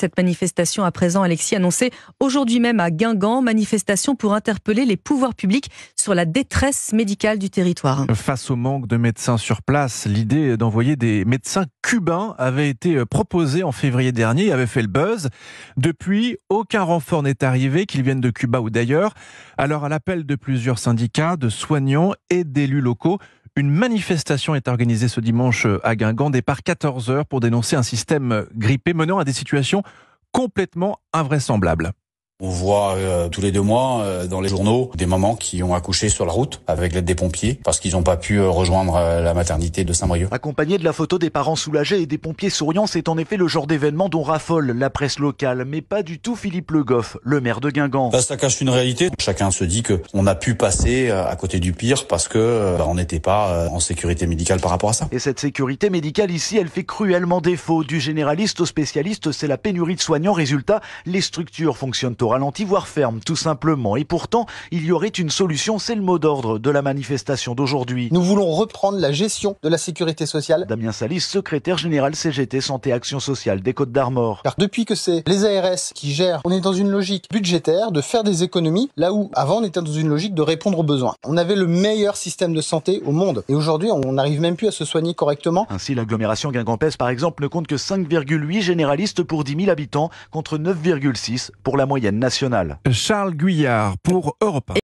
cette manifestation à présent, Alexis, annoncée aujourd'hui même à Guingamp, manifestation pour interpeller les pouvoirs publics sur la détresse médicale du territoire. Face au manque de médecins sur place, l'idée d'envoyer des médecins cubains avait été proposée en février dernier et avait fait le buzz. Depuis, aucun renfort n'est arrivé, qu'il viennent de Cuba ou d'ailleurs. Alors, à l'appel de plusieurs syndicats, de soignants et d'élus locaux, une manifestation est organisée ce dimanche euh, à Guingamp, départ 14h pour dénoncer un système grippé menant à des situations complètement invraisemblables. On voit euh, tous les deux mois euh, dans les journaux des mamans qui ont accouché sur la route avec l'aide des pompiers parce qu'ils n'ont pas pu euh, rejoindre la maternité de Saint-Brieuc. Accompagné de la photo des parents soulagés et des pompiers souriants, c'est en effet le genre d'événement dont raffole la presse locale, mais pas du tout Philippe Le Goff, le maire de Guingamp. Bah, ça cache une réalité. Chacun se dit que on a pu passer à côté du pire parce que bah, on n'était pas en sécurité médicale par rapport à ça. Et cette sécurité médicale ici, elle fait cruellement défaut. Du généraliste au spécialiste, c'est la pénurie de soignants. Résultat, les structures fonctionnent ralenti, voire ferme, tout simplement. Et pourtant, il y aurait une solution, c'est le mot d'ordre de la manifestation d'aujourd'hui. Nous voulons reprendre la gestion de la sécurité sociale. Damien Salis, secrétaire général CGT Santé Action Sociale des Côtes d'Armor. Car depuis que c'est les ARS qui gèrent, on est dans une logique budgétaire de faire des économies, là où avant on était dans une logique de répondre aux besoins. On avait le meilleur système de santé au monde. Et aujourd'hui, on n'arrive même plus à se soigner correctement. Ainsi, l'agglomération Guingampès, par exemple, ne compte que 5,8 généralistes pour 10 000 habitants, contre 9,6 pour la moyenne Charles Guyard pour Europa.